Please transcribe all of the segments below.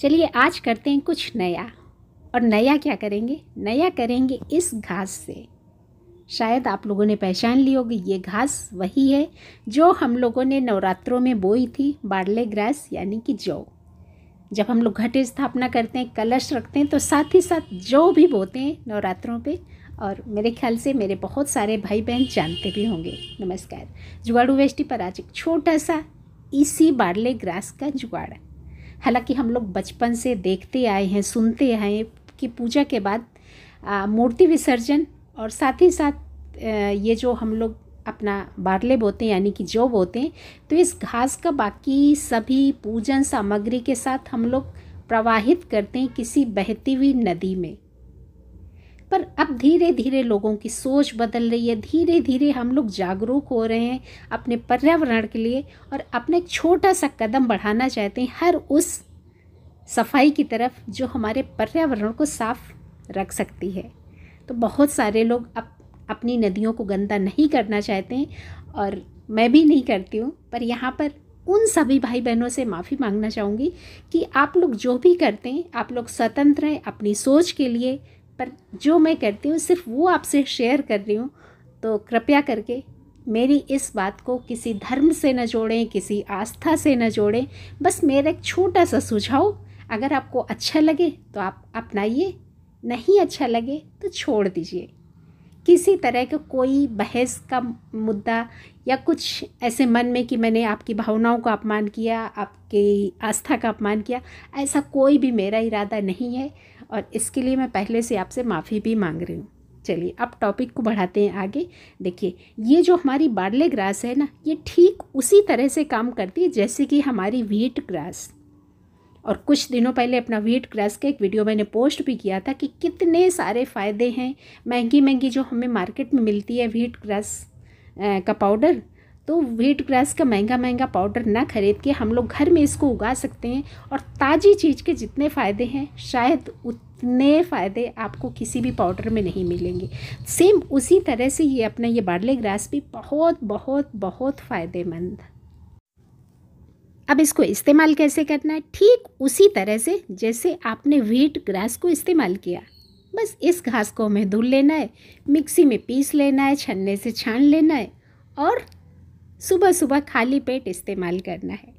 चलिए आज करते हैं कुछ नया और नया क्या करेंगे नया करेंगे इस घास से शायद आप लोगों ने पहचान ली होगी ये घास वही है जो हम लोगों ने नवरात्रों में बोई थी बाड़ले ग्रास यानी कि जौ जब हम लोग घट स्थापना करते हैं कलश रखते हैं तो साथ ही साथ जौ भी बोते हैं नवरात्रों पे और मेरे ख्याल से मेरे बहुत सारे भाई बहन जानते भी होंगे नमस्कार जुगाड़ू वेस्टी पर आज एक छोटा सा इसी बाड़ले ग्रास का जुगाड़ हालांकि हम लोग बचपन से देखते आए हैं सुनते हैं कि पूजा के बाद मूर्ति विसर्जन और साथ ही साथ ये जो हम लोग अपना बारले बोते हैं यानी कि जो बोते हैं तो इस घास का बाकी सभी पूजन सामग्री के साथ हम लोग प्रवाहित करते हैं किसी बहती हुई नदी में पर अब धीरे धीरे लोगों की सोच बदल रही है धीरे धीरे हम लोग जागरूक हो रहे हैं अपने पर्यावरण के लिए और अपना एक छोटा सा कदम बढ़ाना चाहते हैं हर उस सफाई की तरफ जो हमारे पर्यावरण को साफ रख सकती है तो बहुत सारे लोग अब अपनी नदियों को गंदा नहीं करना चाहते हैं और मैं भी नहीं करती हूँ पर यहाँ पर उन सभी भाई बहनों से माफ़ी मांगना चाहूँगी कि आप लोग जो भी करते हैं आप लोग स्वतंत्र हैं अपनी सोच के लिए पर जो मैं करती हूँ सिर्फ वो आपसे शेयर कर रही हूँ तो कृपया करके मेरी इस बात को किसी धर्म से न जोड़ें किसी आस्था से न जोड़ें बस मेरा एक छोटा सा सुझाव अगर आपको अच्छा लगे तो आप अपनाइए नहीं अच्छा लगे तो छोड़ दीजिए किसी तरह का कोई बहस का मुद्दा या कुछ ऐसे मन में कि मैंने आपकी भावनाओं का अपमान किया आपकी आस्था का अपमान किया ऐसा कोई भी मेरा इरादा नहीं है और इसके लिए मैं पहले से आपसे माफ़ी भी मांग रही हूँ चलिए अब टॉपिक को बढ़ाते हैं आगे देखिए ये जो हमारी बार्ले ग्रास है ना ये ठीक उसी तरह से काम करती है जैसे कि हमारी व्हीट ग्रास और कुछ दिनों पहले अपना व्हीट ग्रास का एक वीडियो मैंने पोस्ट भी किया था कि कितने सारे फ़ायदे हैं महंगी महंगी जो हमें मार्केट में मिलती है व्हीट ग्रास का पाउडर तो व्हीट ग्रास का महंगा महंगा पाउडर ना खरीद के हम लोग घर में इसको उगा सकते हैं और ताज़ी चीज़ के जितने फ़ायदे हैं शायद उतने फ़ायदे आपको किसी भी पाउडर में नहीं मिलेंगे सेम उसी तरह से ये अपना ये बाडले ग्रास भी बहुत बहुत बहुत फ़ायदेमंद अब इसको इस्तेमाल कैसे करना है ठीक उसी तरह से जैसे आपने व्हीट ग्रास को इस्तेमाल किया बस इस घास को हमें धुल लेना है मिक्सी में पीस लेना है छन्ने से छान लेना है और सुबह सुबह खाली पेट इस्तेमाल करना है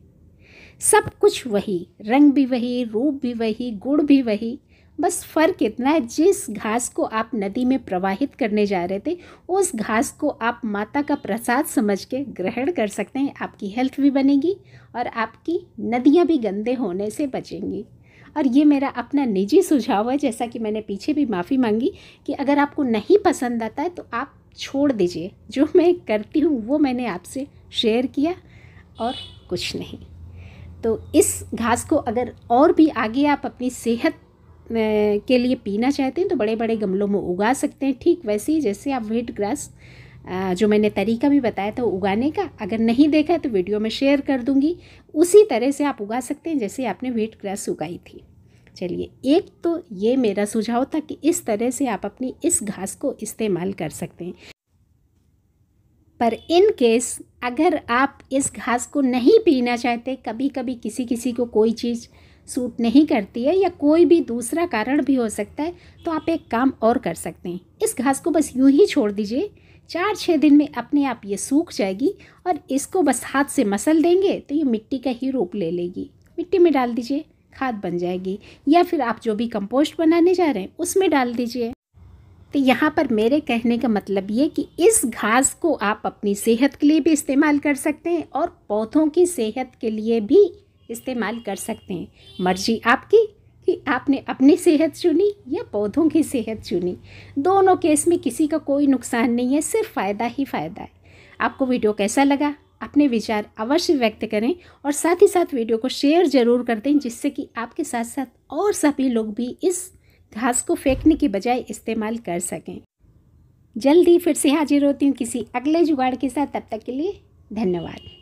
सब कुछ वही रंग भी वही रूप भी वही गुड़ भी वही बस फ़र्क इतना है जिस घास को आप नदी में प्रवाहित करने जा रहे थे उस घास को आप माता का प्रसाद समझ के ग्रहण कर सकते हैं आपकी हेल्थ भी बनेगी और आपकी नदियाँ भी गंदे होने से बचेंगी और ये मेरा अपना निजी सुझाव है जैसा कि मैंने पीछे भी माफ़ी मांगी कि अगर आपको नहीं पसंद आता है तो आप छोड़ दीजिए जो मैं करती हूँ वो मैंने आपसे शेयर किया और कुछ नहीं तो इस घास को अगर और भी आगे आप अपनी सेहत के लिए पीना चाहते हैं तो बड़े बड़े गमलों में उगा सकते हैं ठीक वैसे ही जैसे आप वेट ग्रास जो मैंने तरीका भी बताया था उगाने का अगर नहीं देखा है तो वीडियो में शेयर कर दूंगी उसी तरह से आप उगा सकते हैं जैसे आपने वेट ग्रास उगाई थी चलिए एक तो ये मेरा सुझाव था कि इस तरह से आप अपनी इस घास को इस्तेमाल कर सकते हैं पर इन केस अगर आप इस घास को नहीं पीना चाहते कभी कभी किसी किसी को कोई चीज़ सूट नहीं करती है या कोई भी दूसरा कारण भी हो सकता है तो आप एक काम और कर सकते हैं इस घास को बस यूं ही छोड़ दीजिए चार छः दिन में अपने आप ये सूख जाएगी और इसको बस हाथ से मसल देंगे तो ये मिट्टी का ही रूप ले लेगी मिट्टी में डाल दीजिए खाद बन जाएगी या फिर आप जो भी कंपोस्ट बनाने जा रहे हैं उसमें डाल दीजिए तो यहाँ पर मेरे कहने का मतलब ये कि इस घास को आप अपनी सेहत के लिए भी इस्तेमाल कर सकते हैं और पौधों की सेहत के लिए भी इस्तेमाल कर सकते हैं मर्जी आपकी कि आपने अपनी सेहत चुनी या पौधों की सेहत चुनी दोनों केस में किसी का कोई नुकसान नहीं है सिर्फ फ़ायदा ही फ़ायदा है आपको वीडियो कैसा लगा अपने विचार अवश्य व्यक्त करें और साथ ही साथ वीडियो को शेयर ज़रूर कर दें जिससे कि आपके साथ साथ और सभी लोग भी इस घास को फेंकने के बजाय इस्तेमाल कर सकें जल्दी फिर से हाजिर होती हूँ किसी अगले जुगाड़ के साथ तब तक के लिए धन्यवाद